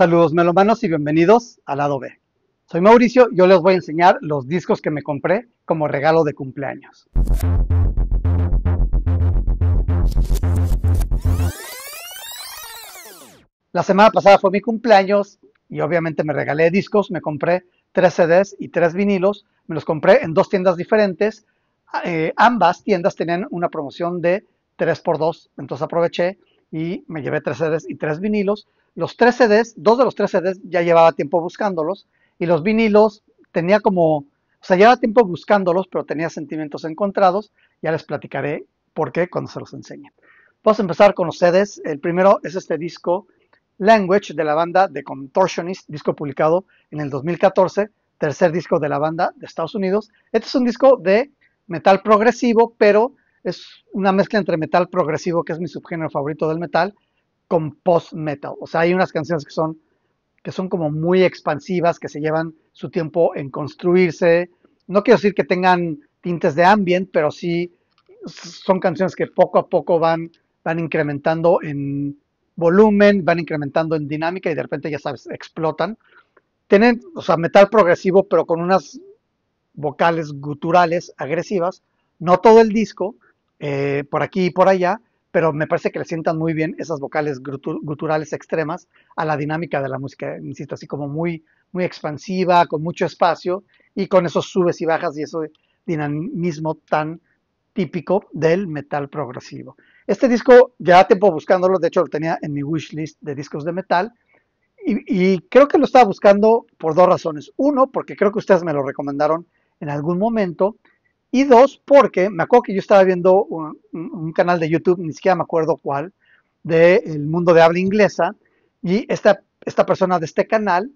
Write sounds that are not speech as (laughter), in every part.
Saludos melomanos y bienvenidos al lado B. Soy Mauricio yo les voy a enseñar los discos que me compré como regalo de cumpleaños. La semana pasada fue mi cumpleaños y obviamente me regalé discos, me compré tres CDs y tres vinilos, me los compré en dos tiendas diferentes, eh, ambas tiendas tenían una promoción de 3x2, entonces aproveché y me llevé tres CDs y tres vinilos los tres CDs, dos de los tres CDs ya llevaba tiempo buscándolos y los vinilos tenía como, o sea, llevaba tiempo buscándolos, pero tenía sentimientos encontrados. Ya les platicaré por qué cuando se los enseñe. Vamos a empezar con los CDs. El primero es este disco Language de la banda de Contortionist, disco publicado en el 2014, tercer disco de la banda de Estados Unidos. Este es un disco de metal progresivo, pero es una mezcla entre metal progresivo, que es mi subgénero favorito del metal, con post-metal. O sea, hay unas canciones que son, que son como muy expansivas, que se llevan su tiempo en construirse. No quiero decir que tengan tintes de ambient, pero sí son canciones que poco a poco van, van incrementando en volumen, van incrementando en dinámica y de repente, ya sabes, explotan. Tienen, o sea, metal progresivo, pero con unas vocales guturales agresivas. No todo el disco, eh, por aquí y por allá, pero me parece que le sientan muy bien esas vocales guturales extremas a la dinámica de la música, insisto, así como muy, muy expansiva, con mucho espacio y con esos subes y bajas y ese dinamismo tan típico del metal progresivo. Este disco ya tiempo buscándolo, de hecho lo tenía en mi wishlist de discos de metal y creo que lo estaba buscando por dos razones. Uno, porque creo que ustedes me lo recomendaron en algún momento y dos, porque me acuerdo que yo estaba viendo un, canal de YouTube, ni siquiera me acuerdo cuál, del El mundo de habla inglesa, y esta, esta persona de este canal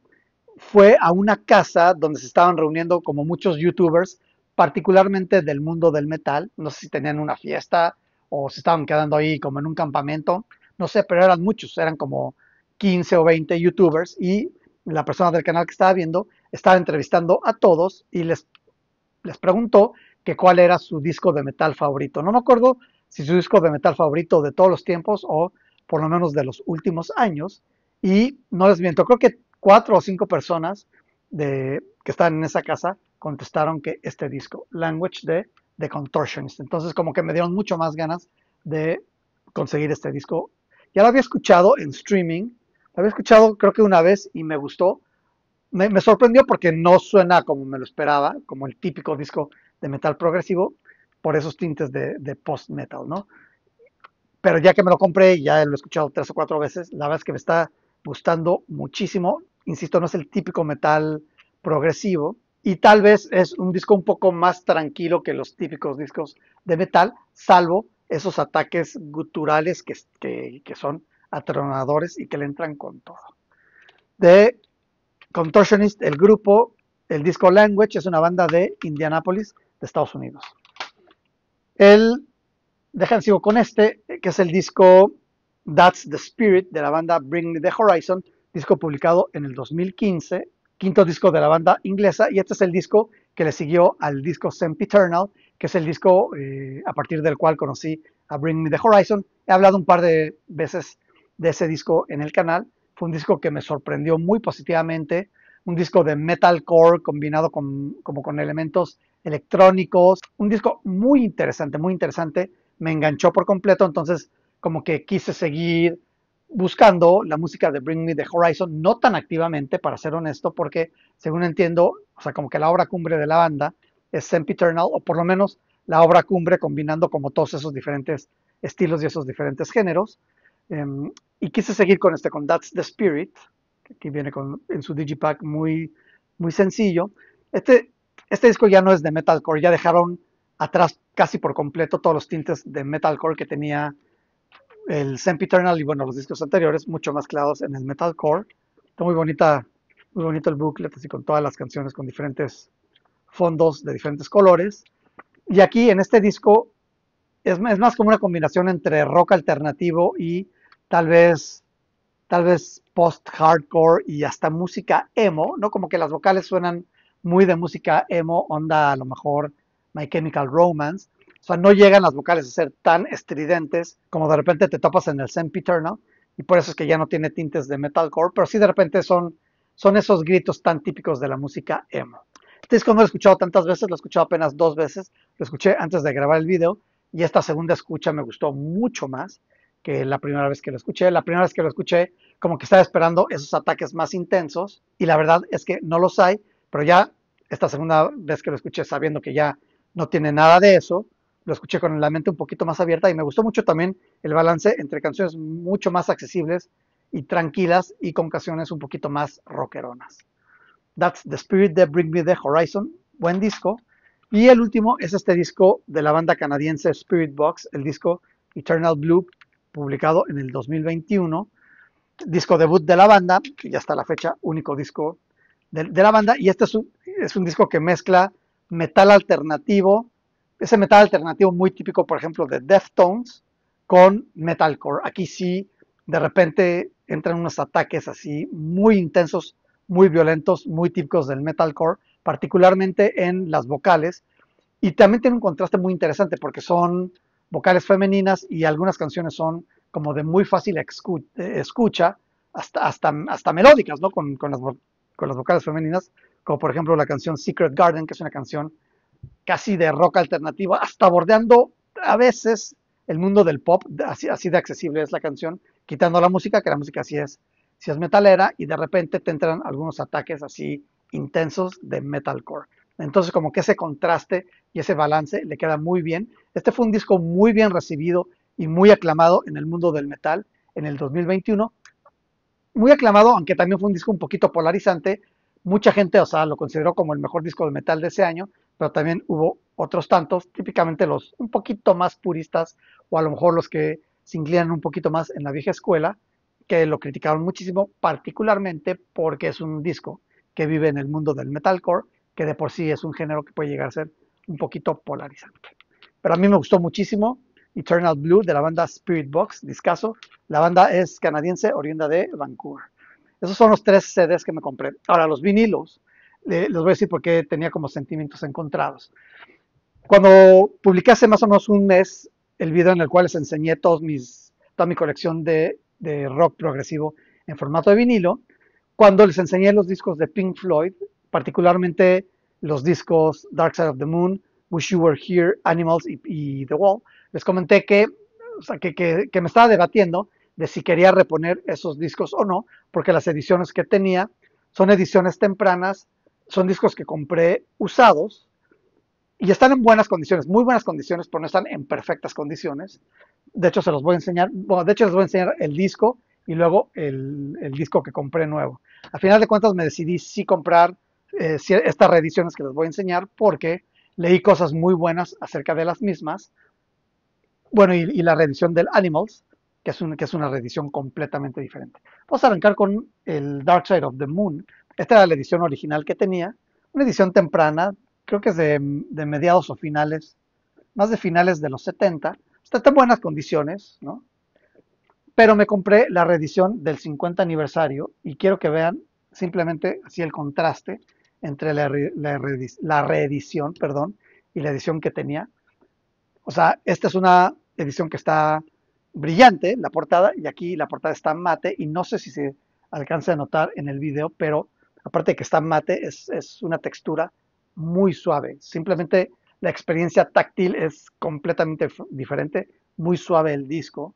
fue a una casa donde se estaban reuniendo como muchos youtubers, particularmente del mundo del metal, no sé si tenían una fiesta o se estaban quedando ahí como en un campamento, no sé, pero eran muchos, eran como 15 o 20 youtubers y la persona del canal que estaba viendo estaba entrevistando a todos y les, les preguntó que cuál era su disco de metal favorito. No me acuerdo si su disco de metal favorito de todos los tiempos o por lo menos de los últimos años. Y no les miento, creo que cuatro o cinco personas de, que están en esa casa contestaron que este disco, Language de The Contortionist. Entonces como que me dieron mucho más ganas de conseguir este disco. Ya lo había escuchado en streaming, lo había escuchado creo que una vez y me gustó. me sorprendió porque no suena como me lo esperaba, como el típico disco de metal progresivo por esos tintes de, post-metal, ¿no? Pero ya que me lo compré, ya lo he escuchado tres o cuatro veces, la verdad es que me está gustando muchísimo. Insisto, no es el típico metal progresivo y tal vez es un disco un poco más tranquilo que los típicos discos de metal, salvo esos ataques guturales que, que, son atronadores y que le entran con todo. De Contortionist, el grupo, el disco Language es una banda de Indianapolis de Estados Unidos. El, dejen, sigo con este, que es el disco That's the Spirit de la banda Bring Me the Horizon, disco publicado en el 2015, quinto disco de la banda inglesa, y este es el disco que le siguió al disco Sempiternal, que es el disco eh, a partir del cual conocí a Bring Me the Horizon. He hablado un par de veces de ese disco en el canal. Fue un disco que me sorprendió muy positivamente, un disco de metalcore combinado con, como con elementos electrónicos. Un disco muy interesante, muy interesante. Me enganchó por completo, entonces como que quise seguir buscando la música de Bring Me the Horizon, no tan activamente, para ser honesto, porque según entiendo, o sea, como que la obra cumbre de la banda es Sempiternal, o por lo menos la obra cumbre combinando como todos esos diferentes estilos y esos diferentes géneros. Em, y quise seguir con este, con That's the Spirit, que viene con, en su digipack muy, muy sencillo. Este este disco ya no es de metalcore, ya dejaron atrás casi por completo todos los tintes de metalcore que tenía el Sempiternal y bueno, los discos anteriores, mucho más clavados en el metalcore. Está muy bonita, muy bonito el booklet, así con todas las canciones con diferentes fondos de diferentes colores. Y aquí en este disco es, es más como una combinación entre rock alternativo y tal vez tal vez post hardcore y hasta música emo, ¿no? Como que las vocales suenan muy de música emo, onda a lo mejor My Chemical Romance. O sea, no llegan las vocales a ser tan estridentes como de repente te topas en el eternal Y por eso es que ya no tiene tintes de metalcore, pero sí de repente son, son esos gritos tan típicos de la música emo. Este disco no lo he escuchado tantas veces, lo he escuchado apenas dos veces. Lo escuché antes de grabar el video y esta segunda escucha me gustó mucho más que la primera vez que lo escuché. La primera vez que lo escuché como que estaba esperando esos ataques más intensos y la verdad es que no los hay, pero ya esta segunda vez que lo escuché, sabiendo que ya no tiene nada de eso, lo escuché con la mente un poquito más abierta y me gustó mucho también el balance entre canciones mucho más accesibles y tranquilas y con canciones un poquito más rockeronas. That's the Spirit That Bring Me the Horizon, buen disco. Y el último es este disco de la banda canadiense Spirit Box, el disco Eternal Blue, publicado en el 2021, disco debut de la banda, que ya hasta la fecha único disco de, la banda y este es un, disco que mezcla metal alternativo, ese metal alternativo muy típico, por ejemplo, de Deftones con metalcore. Aquí sí, de repente entran unos ataques así muy intensos, muy violentos, muy típicos del metalcore, particularmente en las vocales. Y también tiene un contraste muy interesante porque son vocales femeninas y algunas canciones son como de muy fácil eh, escucha, hasta, hasta, hasta melódicas, ¿no? Con, con las con las vocales femeninas, como por ejemplo la canción Secret Garden, que es una canción casi de rock alternativo, hasta bordeando a veces el mundo del pop, así, de accesible es la canción, quitando la música, que la música así es, si es metalera, y de repente te entran algunos ataques así intensos de metalcore. Entonces como que ese contraste y ese balance le queda muy bien. Este fue un disco muy bien recibido y muy aclamado en el mundo del metal en el 2021 muy aclamado, aunque también fue un disco un poquito polarizante. Mucha gente, o sea, lo consideró como el mejor disco de metal de ese año, pero también hubo otros tantos, típicamente los un poquito más puristas, o a lo mejor los que se inclinan un poquito más en la vieja escuela, que lo criticaron muchísimo, particularmente porque es un disco que vive en el mundo del metalcore, que de por sí es un género que puede llegar a ser un poquito polarizante. Pero a mí me gustó muchísimo, Eternal Blue de la banda Spirit Box, discaso. La banda es canadiense, oriunda de Vancouver. Esos son los tres CDs que me compré. Ahora, los vinilos, les voy a decir por qué tenía como sentimientos encontrados. Cuando publiqué hace más o menos un mes el video en el cual les enseñé todos mis, toda mi colección de, rock progresivo en formato de vinilo, cuando les enseñé los discos de Pink Floyd, particularmente los discos Dark Side of the Moon, Wish You Were Here, Animals y The Wall, les comenté que, que, me estaba debatiendo de si quería reponer esos discos o no, porque las ediciones que tenía son ediciones tempranas, son discos que compré usados y están en buenas condiciones, muy buenas condiciones, pero no están en perfectas condiciones. De hecho, se los voy a enseñar, bueno, de hecho les voy a enseñar el disco y luego el, disco que compré nuevo. A final de cuentas me decidí sí comprar eh, estas reediciones que les voy a enseñar porque leí cosas muy buenas acerca de las mismas bueno, y, la reedición del Animals, que es, que es una reedición completamente diferente. Vamos a arrancar con el Dark Side of the Moon. Esta era la edición original que tenía, una edición temprana, creo que es de, mediados o finales, más de finales de los 70. Está en buenas condiciones, ¿no? Pero me compré la reedición del 50 aniversario y quiero que vean simplemente así el contraste entre la, la reedición perdón, y la edición que tenía. O sea, esta es una edición que está brillante, la portada, y aquí la portada está mate, y no sé si se alcanza a notar en el video, pero aparte de que está mate, es, es una textura muy suave. Simplemente la experiencia táctil es completamente diferente, muy suave el disco.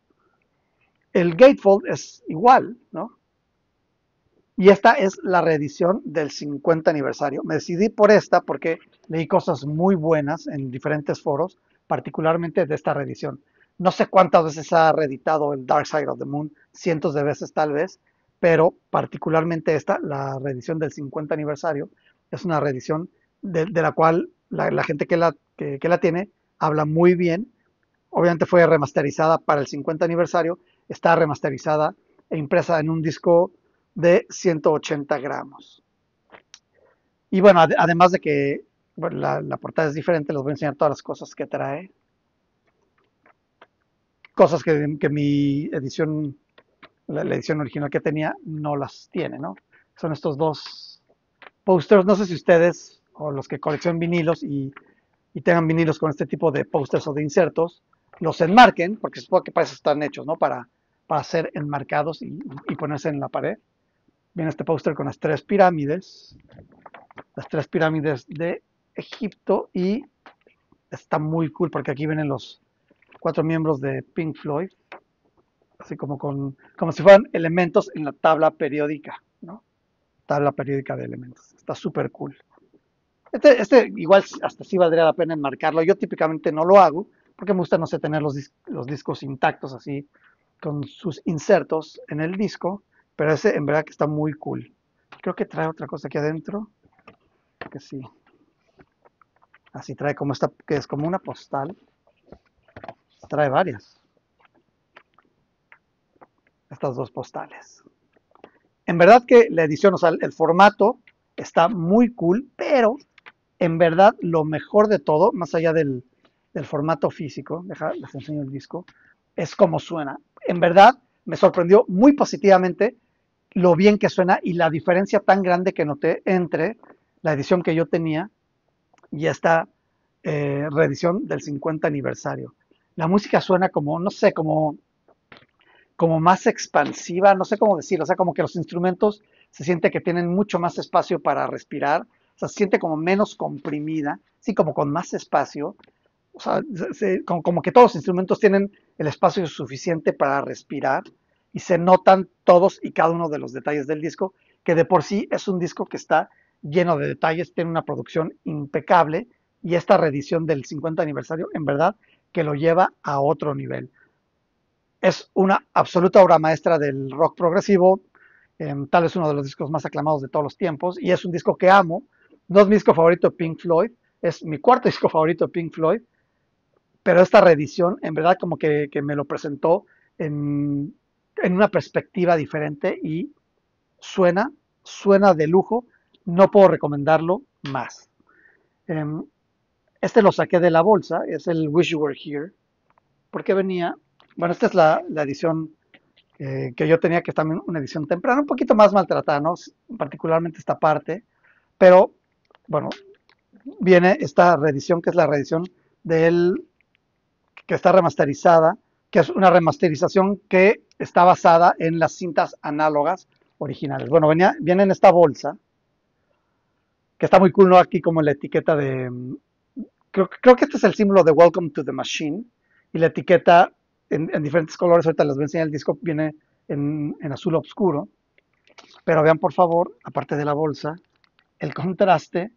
El gatefold es igual, ¿no? Y esta es la reedición del 50 aniversario. Me decidí por esta porque leí cosas muy buenas en diferentes foros particularmente de esta reedición. No sé cuántas veces ha reeditado el Dark Side of the Moon, cientos de veces tal vez, pero particularmente esta, la reedición del 50 aniversario, es una reedición de, la cual la, gente que la, la tiene habla muy bien. Obviamente fue remasterizada para el 50 aniversario, está remasterizada e impresa en un disco de 180 gramos. Y bueno, además de que la, portada es diferente, les voy a enseñar todas las cosas que trae. Cosas que, que mi edición, la, edición original que tenía, no las tiene, ¿no? Son estos dos posters. No sé si ustedes o los que coleccionan vinilos y, tengan vinilos con este tipo de posters o de insertos, los enmarquen, porque supongo que para eso están hechos, ¿no? Para, ser enmarcados y, y ponerse en la pared. Viene este póster con las tres pirámides, las tres pirámides de Egipto y está muy cool porque aquí vienen los cuatro miembros de Pink Floyd, así como, con, como si fueran elementos en la tabla periódica, ¿no? Tabla periódica de elementos. Está súper cool. Este, este igual hasta sí valdría la pena enmarcarlo. Yo típicamente no lo hago porque me gusta, no sé, tener los, discos intactos así, con sus insertos en el disco, pero ese en verdad que está muy cool. Creo que trae otra cosa aquí adentro. que sí. Así trae como esta, que es como una postal. Trae varias. Estas dos postales. En verdad que la edición, o sea, el formato está muy cool, pero en verdad lo mejor de todo, más allá del, formato físico, les enseño el disco, es cómo suena. En verdad me sorprendió muy positivamente lo bien que suena y la diferencia tan grande que noté entre la edición que yo tenía y esta eh, reedición del 50 aniversario. La música suena como, no sé, como, como más expansiva, no sé cómo decirlo, o sea, como que los instrumentos se siente que tienen mucho más espacio para respirar, o sea, se siente como menos comprimida, sí, como con más espacio, o sea, como, como que todos los instrumentos tienen el espacio suficiente para respirar y se notan todos y cada uno de los detalles del disco, que de por sí es un disco que está lleno de detalles, tiene una producción impecable y esta reedición del 50 aniversario, en verdad, que lo lleva a otro nivel. Es una absoluta obra maestra del rock progresivo, em, tal vez uno de los discos más aclamados de todos los tiempos, y es un disco que amo. No es mi disco favorito Pink Floyd, es mi cuarto (laughs) disco favorito Pink Floyd, pero esta reedición, en verdad, como que, me lo presentó en una perspectiva diferente y suena, suena de lujo no puedo recomendarlo más. Em, este lo saqué de la bolsa, es el Wish You Were Here, porque venía, bueno, esta es la, edición eh, que yo tenía, que es también una edición temprana, un poquito más maltratada, ¿no? particularmente esta parte, pero bueno, viene esta reedición, que es la reedición él. que está remasterizada, que es una remasterización que está basada en las cintas análogas originales. Bueno, venía, viene en esta bolsa, que está muy cool, ¿no? Aquí como la etiqueta de... Creo, que este es el símbolo de Welcome to the Machine y la etiqueta en, diferentes colores, ahorita les voy a enseñar el disco, viene en, azul oscuro, pero vean por favor, aparte de la bolsa, el contraste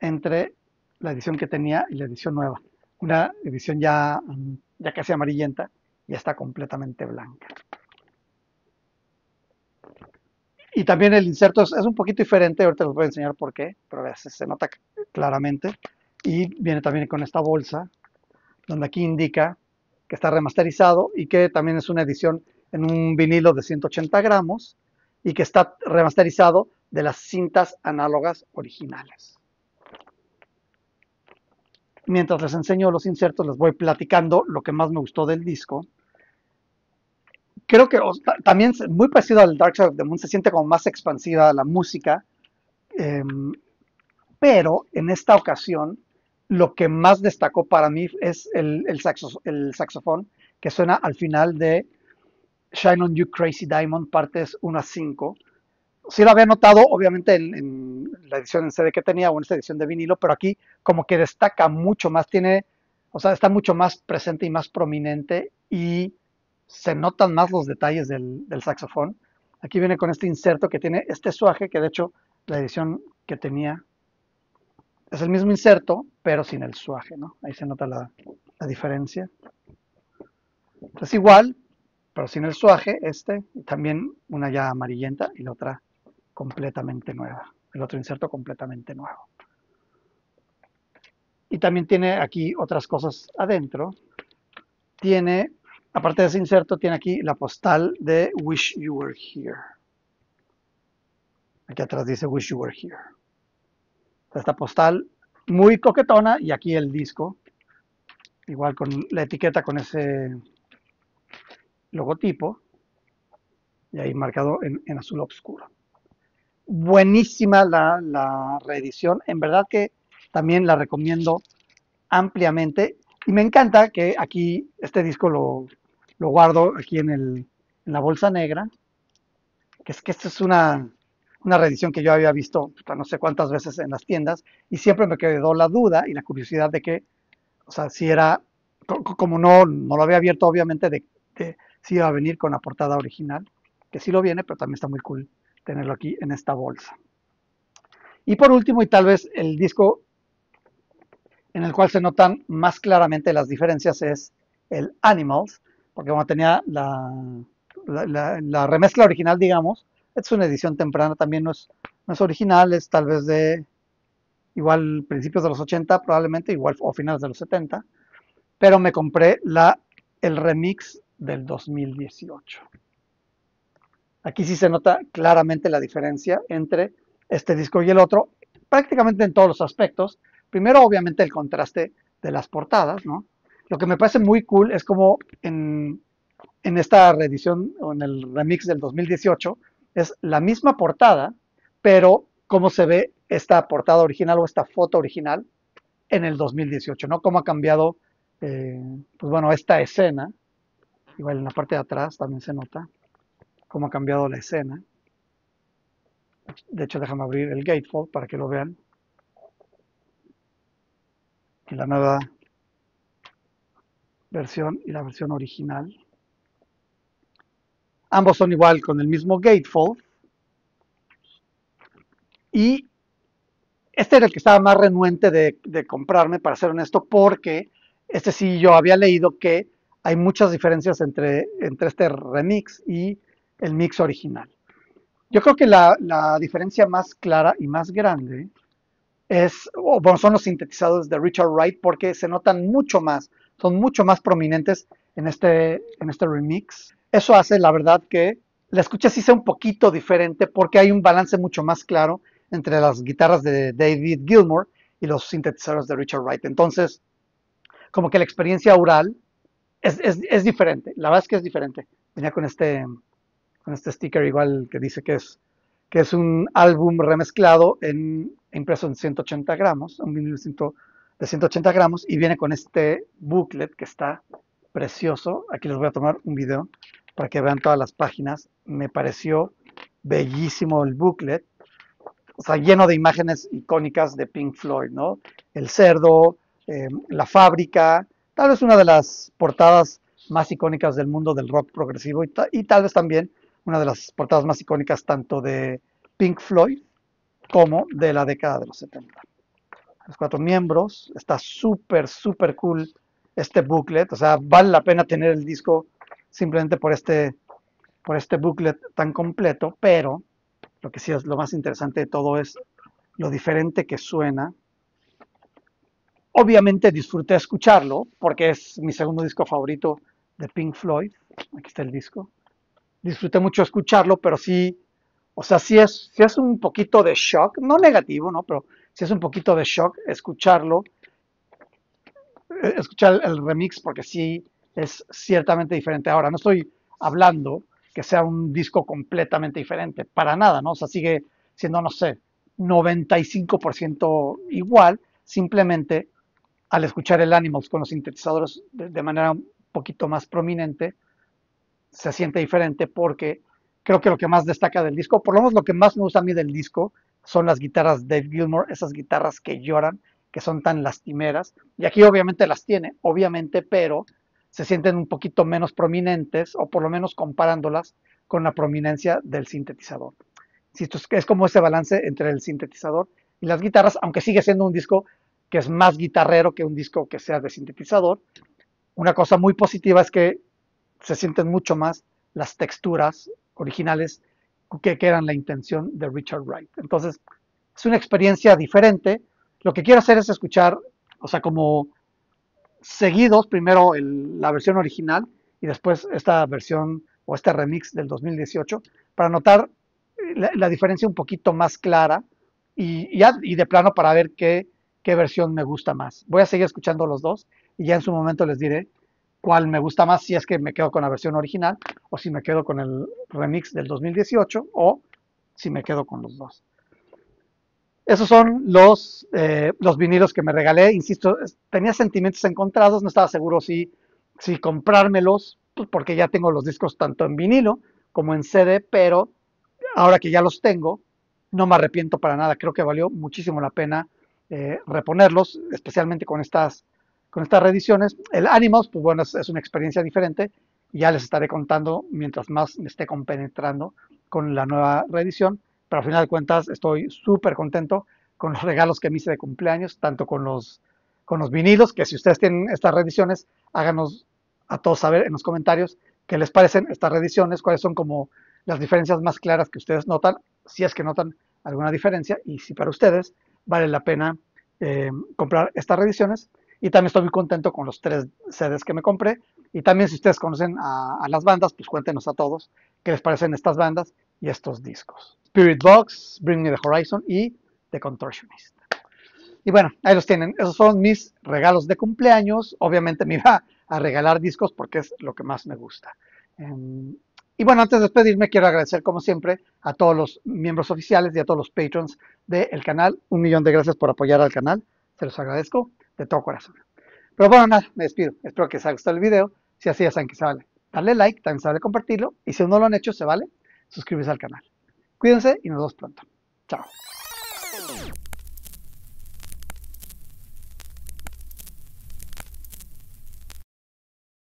entre la edición que tenía y la edición nueva. Una edición ya, ya casi amarillenta y está completamente blanca. Y también el inserto es, un poquito diferente, ahorita les voy a enseñar por qué, pero se, se nota claramente. Y viene también con esta bolsa, donde aquí indica que está remasterizado y que también es una edición en un vinilo de 180 gramos y que está remasterizado de las cintas análogas originales. Mientras les enseño los insertos, les voy platicando lo que más me gustó del disco creo que también muy parecido al Dark Side of the Moon, se siente como más expansiva la música, em, pero en esta ocasión lo que más destacó para mí es el, el saxofón que suena al final de Shine on You Crazy Diamond, partes 1 a 5. Sí lo había notado, obviamente, en, la edición en CD que tenía o en esta edición de vinilo, pero aquí como que destaca mucho más, tiene, o sea, está mucho más presente y más prominente y se notan más los detalles del, saxofón. Aquí viene con este inserto que tiene este suaje, que de hecho la edición que tenía es el mismo inserto, pero sin el suaje, ¿no? Ahí se nota la, la diferencia. Es igual, pero sin el suaje, este, y también una ya amarillenta y la otra completamente nueva, el otro inserto completamente nuevo. Y también tiene aquí otras cosas adentro. Tiene aparte de ese inserto, tiene aquí la postal de Wish You Were Here. Aquí atrás dice Wish You Were Here. Esta postal muy coquetona y aquí el disco, igual con la etiqueta con ese logotipo y ahí marcado en, azul oscuro. Buenísima la reedición, en verdad que también la recomiendo ampliamente y me encanta que aquí este disco lo lo guardo aquí en, la bolsa negra, que es que esta es una, una reedición que yo había visto no sé cuántas veces en las tiendas y siempre me quedó la duda y la curiosidad de que, o sea, si era, como no, no lo había abierto obviamente, de, de si iba a venir con la portada original, que sí lo viene, pero también está muy cool tenerlo aquí en esta bolsa. Y por último, y tal vez el disco en el cual se notan más claramente las diferencias es el Animals, porque bueno, tenía la, la, remezcla original, digamos. es una edición temprana, también no es, original, es tal vez de igual principios de los 80, probablemente, igual o finales de los 70, pero me compré la, el remix del 2018. Aquí sí se nota claramente la diferencia entre este disco y el otro, prácticamente en todos los aspectos. Primero, obviamente, el contraste de las portadas, ¿no? Lo que me parece muy cool es como en, esta reedición o en el remix del 2018 es la misma portada, pero cómo se ve esta portada original o esta foto original en el 2018, ¿no? Cómo ha cambiado, eh, pues bueno, esta escena. Igual en la parte de atrás también se nota cómo ha cambiado la escena. De hecho, déjame abrir el gatefold para que lo vean. Y la nueva versión y la versión original. Ambos son igual con el mismo gatefold. Y este era el que estaba más renuente de, comprarme, para ser honesto, porque este sí yo había leído que hay muchas diferencias entre, entre este remix y el mix original. Yo creo que la, diferencia más clara y más grande es, bueno, son los sintetizadores de Richard Wright porque se notan mucho más son mucho más prominentes en este, en este remix. Eso hace, la verdad, que la escucha sí sea un poquito diferente porque hay un balance mucho más claro entre las guitarras de David Gilmour y los sintetizadores de Richard Wright. Entonces, como que la experiencia oral es, diferente, la verdad es que es diferente. Venía con este, con este sticker igual que dice que es, que es un álbum remezclado en, impreso en 180 gramos, un 1980 de 180 gramos y viene con este booklet que está precioso. Aquí les voy a tomar un video para que vean todas las páginas. Me pareció bellísimo el booklet. O sea, lleno de imágenes icónicas de Pink Floyd, ¿no? El cerdo, em, la fábrica, tal vez una de las portadas más icónicas del mundo del rock progresivo y, y tal vez también una de las portadas más icónicas tanto de Pink Floyd como de la década de los 70 los cuatro miembros. Está súper, súper cool este booklet. O sea, vale la pena tener el disco simplemente por este, por este booklet tan completo, pero lo que sí es lo más interesante de todo es lo diferente que suena. Obviamente disfruté escucharlo porque es mi segundo disco favorito de Pink Floyd. Aquí está el disco. Disfruté mucho escucharlo, pero sí, o sea, sí es, sí es un poquito de shock, no negativo, ¿no? Pero si es un poquito de shock escucharlo, eh, escuchar el remix porque sí es ciertamente diferente. Ahora, no estoy hablando que sea un disco completamente diferente, para nada, ¿no? O sea, sigue siendo, no sé, 95% igual, simplemente al escuchar el Animals con los sintetizadores de, manera un poquito más prominente, se siente diferente porque creo que lo que más destaca del disco, por lo menos lo que más me gusta a mí del disco, son las guitarras de Gilmore, esas guitarras que lloran, que son tan lastimeras. Y aquí obviamente las tiene, obviamente, pero se sienten un poquito menos prominentes, o por lo menos comparándolas con la prominencia del sintetizador. es como ese balance entre el sintetizador y las guitarras, aunque sigue siendo un disco que es más guitarrero que un disco que sea de sintetizador. Una cosa muy positiva es que se sienten mucho más las texturas originales que, eran la intención de Richard Wright. Entonces, es una experiencia diferente. Lo que quiero hacer es escuchar, o sea, como seguidos, primero la versión original y después esta versión o este remix del 2018, para notar eh, la, diferencia un poquito más clara y, y, y de plano para ver qué, qué versión me gusta más. Voy a seguir escuchando los dos y ya en su momento les diré cuál me gusta más, si es que me quedo con la versión original o si me quedo con el remix del 2018 o si me quedo con los dos. Esos son los, eh, los vinilos que me regalé. Insisto, tenía sentimientos encontrados, no estaba seguro si, si comprármelos, pues, porque ya tengo los discos tanto en vinilo como en CD, pero ahora que ya los tengo, no me arrepiento para nada. Creo que valió muchísimo la pena eh, reponerlos, especialmente con estas con estas reediciones. El Animals, pues bueno, es, una experiencia diferente. ya les estaré contando mientras más me esté compenetrando con la nueva reedición. Pero al final de cuentas estoy súper contento con los regalos que me hice de cumpleaños, tanto con los, con los vinilos, que si ustedes tienen estas reediciones, háganos a todos saber en los comentarios qué les parecen estas reediciones, cuáles son como las diferencias más claras que ustedes notan, si es que notan alguna diferencia y si para ustedes vale la pena eh, comprar estas reediciones. Y también estoy muy contento con los tres CDs que me compré. Y también si ustedes conocen a, las bandas, pues cuéntenos a todos qué les parecen estas bandas y estos discos. Spirit Box, Bring Me the Horizon y The Contortionist. Y bueno, ahí los tienen. Esos son mis regalos de cumpleaños. Obviamente me (laughs) iba a regalar discos porque es lo que más me gusta. Em, y bueno, antes de despedirme, quiero agradecer como siempre a todos los miembros oficiales y a todos los patrons del canal. Un millón de gracias por apoyar al canal. Se los agradezco de todo corazón. Pero bueno, nada, me despido. Espero que les haya gustado el video. Si así, ya saben que se vale. Darle like, también se vale compartirlo. Y si no lo han hecho, se vale suscribirse al canal. Cuídense y nos vemos pronto. Chao.